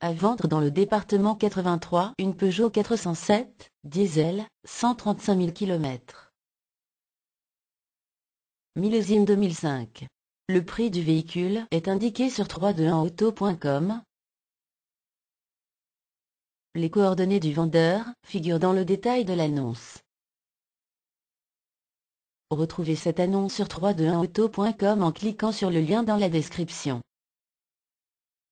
À vendre dans le département 83 une Peugeot 407, diesel, 135 000 km. Millésime 2005. Le prix du véhicule est indiqué sur 321auto.com. Les coordonnées du vendeur figurent dans le détail de l'annonce. Retrouvez cette annonce sur 321auto.com en cliquant sur le lien dans la description.